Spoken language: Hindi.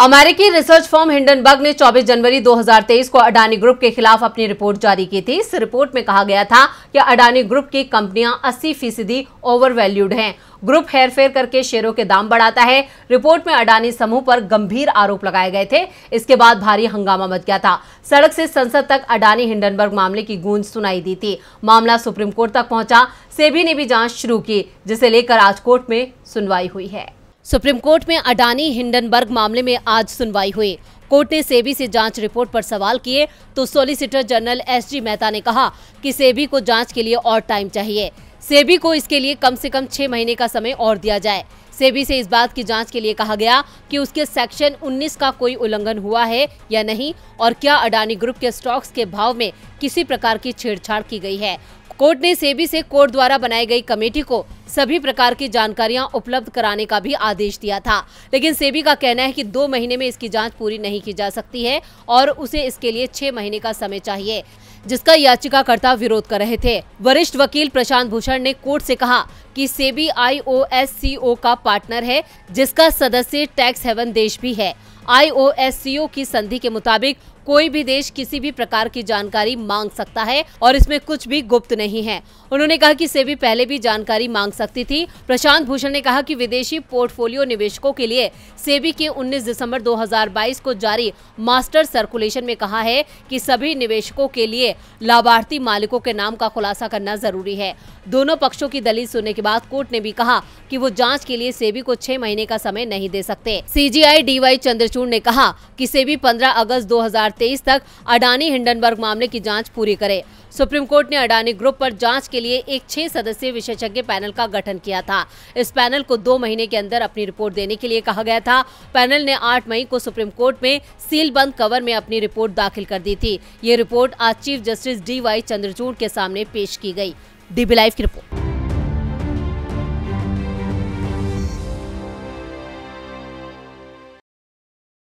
अमेरिकी रिसर्च फॉर्म हिंडनबर्ग ने 24 जनवरी 2023 को अडानी ग्रुप के खिलाफ अपनी रिपोर्ट जारी की थी इस रिपोर्ट में कहा गया था कि अडानी ग्रुप की कंपनियां 80 फीसदी ओवरवैल्यूड हैं ग्रुप हेरफेर करके शेयरों के दाम बढ़ाता है रिपोर्ट में अडानी समूह पर गंभीर आरोप लगाए गए थे इसके बाद भारी हंगामा मच गया था सड़क से संसद तक अडानी हिंडनबर्ग मामले की गूंज सुनाई दी थी मामला सुप्रीम कोर्ट तक पहुंचा सेबी ने भी जांच शुरू की जिसे लेकर आज कोर्ट में सुनवाई हुई है सुप्रीम कोर्ट में अडानी हिंडनबर्ग मामले में आज सुनवाई हुई कोर्ट ने सेबी से जांच रिपोर्ट पर सवाल किए तो solicitor general S G Mehta ने कहा कि सेबी को जांच के लिए और टाइम चाहिए सेबी को इसके लिए कम से कम छह महीने का समय और दिया जाए सेबी से इस बात की जांच के लिए कहा गया कि उसके सेक्शन 19 का कोई उल्लंघन हुआ है या नहीं और क्या अडानी ग्रुप के स्टॉक्स के भाव में किसी प्रकार की छेड़छाड़ की गई है कोर्ट ने सेबी से कोर्ट द्वारा बनाई गई कमेटी को सभी प्रकार की जानकारियां उपलब्ध कराने का भी आदेश दिया था लेकिन सेबी का कहना है कि दो महीने में इसकी जांच पूरी नहीं की जा सकती है और उसे इसके लिए छह महीने का समय चाहिए जिसका याचिकाकर्ता विरोध कर रहे थे वरिष्ठ वकील प्रशांत भूषण ने कोर्ट से कहा कि सेबी आई का पार्टनर है जिसका सदस्य टैक्स हेवन देश भी है आई की संधि के मुताबिक कोई भी देश किसी भी प्रकार की जानकारी मांग सकता है और इसमें कुछ भी गुप्त नहीं है उन्होंने कहा कि सेबी पहले भी जानकारी मांग सकती थी प्रशांत भूषण ने कहा कि विदेशी पोर्टफोलियो निवेशकों के लिए सेबी के 19 दिसंबर 2022 को जारी मास्टर सर्कुलेशन में कहा है कि सभी निवेशकों के लिए लाभार्थी मालिकों के नाम का खुलासा करना जरूरी है दोनों पक्षों की दलील सुनने के बाद कोर्ट ने भी कहा कि वो जांच के लिए सेबी को छह महीने का समय नहीं दे सकते सीजीआई डीवाई चंद्रचूड़ ने कहा कि सेबी 15 अगस्त 2023 तक अडानी हिंडनबर्ग मामले की जांच पूरी करे सुप्रीम कोर्ट ने अडानी ग्रुप पर जांच के लिए एक छह सदस्यीय विशेषज्ञ पैनल का गठन किया था इस पैनल को दो महीने के अंदर अपनी रिपोर्ट देने के लिए कहा गया था पैनल ने आठ मई को सुप्रीम कोर्ट में सील बंद कवर में अपनी रिपोर्ट दाखिल कर दी थी ये रिपोर्ट आज chief justice D Y Chandrachud के सामने पेश की गयी डीबी लाइव की रिपोर्ट